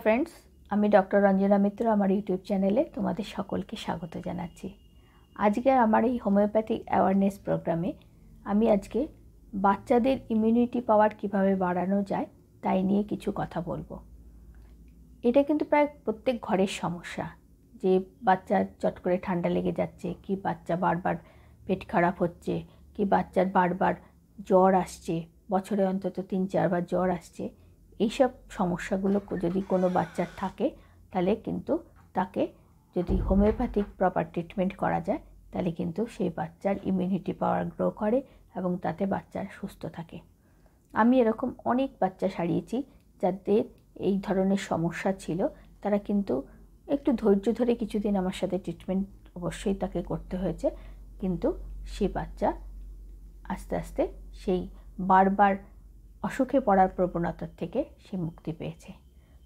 নমস্কার ফ্রেন্ডস আমি ডক্টর রঞ্জনা মিত্র আমার ইউটিউব চ্যানেলে তোমাদের সকলকে স্বাগত জানাচ্ছি আজকে আমার এই হোমিওপ্যাথিক অ্যাওয়ারনেস প্রোগ্রামে আমি আজকে বাচ্চাদের ইমিউনিটি পাওয়ার কিভাবে বাড়ানো যায় তাই নিয়ে কিছু কথা বলবো এটা কিন্তু প্রায় প্রত্যেক ঘরের সমস্যা যে বাচ্চা চট করে ঠান্ডা লেগে যাচ্ছে কি বাচ্চা বারবার পেট খারাপ হচ্ছে কি বাচ্চার বারবার জ্বর আসছে বছরে অন্তত তিন চারবার জ্বর আসছে এইসব সমস্যাগুলো যদি কোনো বাচ্চার থাকে তাহলে কিন্তু তাকে যদি হোমিওপ্যাথিক প্রপার ট্রিটমেন্ট করা যায় তাহলে কিন্তু সেই বাচ্চার ইমিউনিটি পাওয়ার গ্রো করে এবং তাতে বাচ্চার সুস্থ থাকে আমি এরকম অনেক বাচ্চা সারিয়েছি যাদের এই ধরনের সমস্যা ছিল তারা কিন্তু একটু ধৈর্য ধরে কিছুদিন আমার সাথে ট্রিটমেন্ট অবশ্যই তাকে করতে হয়েছে কিন্তু সে বাচ্চা আস্তে আস্তে সেই বারবার অসুখে পড়ার প্রবণতার থেকে সে মুক্তি পেয়েছে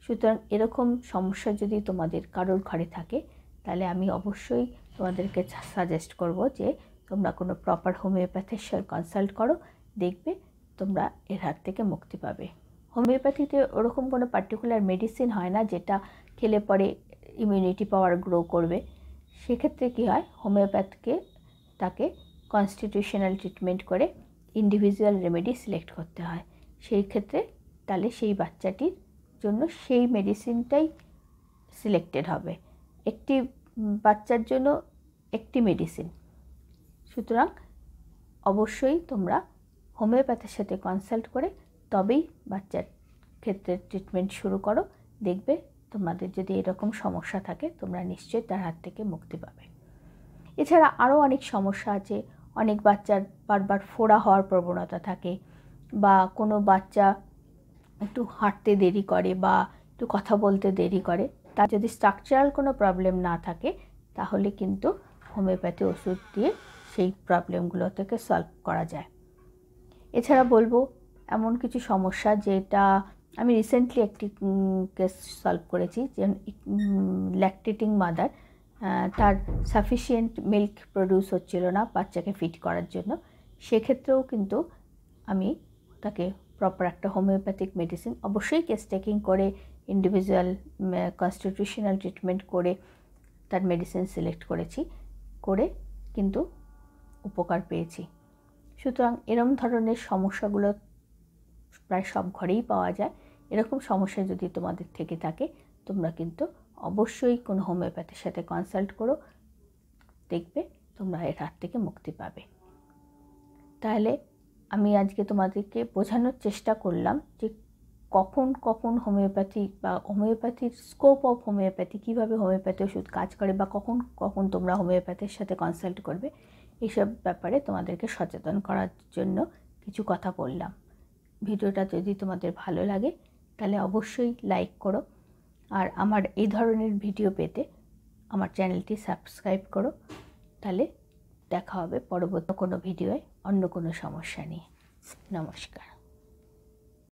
সুতরাং এরকম সমস্যা যদি তোমাদের কারোর ঘরে থাকে তাহলে আমি অবশ্যই তোমাদেরকে সাজেস্ট করব যে তোমরা কোনো প্রপার হোমিওপ্যাথির সঙ্গে কনসাল্ট করো দেখবে তোমরা এর হাত থেকে মুক্তি পাবে হোমিওপ্যাথিতে ওরকম কোনো পার্টিকুলার মেডিসিন হয় না যেটা খেলে পরে ইমিউনিটি পাওয়ার গ্রো করবে সেক্ষেত্রে কি হয় হোমিওপ্যাথকে তাকে কনস্টিটিউশনাল ট্রিটমেন্ট করে ইন্ডিভিজুয়াল রেমেডি সিলেক্ট করতে হয় সেই ক্ষেত্রে তাহলে সেই বাচ্চাটির জন্য সেই মেডিসিনটাই সিলেক্টেড হবে একটি বাচ্চার জন্য একটি মেডিসিন সুতরাং অবশ্যই তোমরা হোমিওপ্যাথির সাথে কনসাল্ট করে তবেই বাচ্চার ক্ষেত্রে ট্রিটমেন্ট শুরু করো দেখবে তোমাদের যদি এরকম সমস্যা থাকে তোমরা নিশ্চয়ই তার হাত থেকে মুক্তি পাবে এছাড়া আরও অনেক সমস্যা আছে অনেক বাচ্চার বারবার ফোড়া হওয়ার প্রবণতা থাকে বা কোনো বাচ্চা একটু হাঁটতে দেরি করে বা একটু কথা বলতে দেরি করে তার যদি স্ট্রাকচারাল কোনো প্রবলেম না থাকে তাহলে কিন্তু হোমিওপ্যাথি ওষুধ দিয়ে সেই প্রবলেমগুলো থেকে সলভ করা যায় এছাড়া বলবো এমন কিছু সমস্যা যেটা আমি রিসেন্টলি একটি কেস সলভ করেছি যে ল্যাকটেটিং মাদার তার সাফিসিয়েন্ট মিল্ক প্রডিউস হচ্ছিল না বাচ্চাকে ফিট করার জন্য সেক্ষেত্রেও কিন্তু আমি তাকে প্রপার একটা হোমিওপ্যাথিক মেডিসিন অবশ্যই কেস টেকিং করে ইন্ডিভিজুয়াল কনস্টিটিউশনাল ট্রিটমেন্ট করে তার মেডিসিন সিলেক্ট করেছি করে কিন্তু উপকার পেয়েছি সুতরাং এরম ধরনের সমস্যাগুলো প্রায় সব ঘরেই পাওয়া যায় এরকম সমস্যা যদি তোমাদের থেকে থাকে তোমরা কিন্তু অবশ্যই কোনো হোমিওপ্যাথির সাথে কনসাল্ট করো দেখবে তোমরা এর হাত থেকে মুক্তি পাবে তাহলে আমি আজকে তোমাদেরকে বোঝানোর চেষ্টা করলাম যে কখন কখন হোমিওপ্যাথি বা হোমিওপ্যাথির স্কোপ অফ হোমিওপ্যাথি কীভাবে হোমিওপ্যাথি ওষুধ কাজ করে বা কখন কখন তোমরা হোমিওপ্যাথির সাথে কনসাল্ট করবে এইসব ব্যাপারে তোমাদেরকে সচেতন করার জন্য কিছু কথা বললাম ভিডিওটা যদি তোমাদের ভালো লাগে তাহলে অবশ্যই লাইক করো আর আমার এই ধরনের ভিডিও পেতে আমার চ্যানেলটি সাবস্ক্রাইব করো তাহলে দেখা হবে পরবর্তী কোনো ভিডিওয়ে অন্য কোনো সমস্যা নিয়ে নমস্কার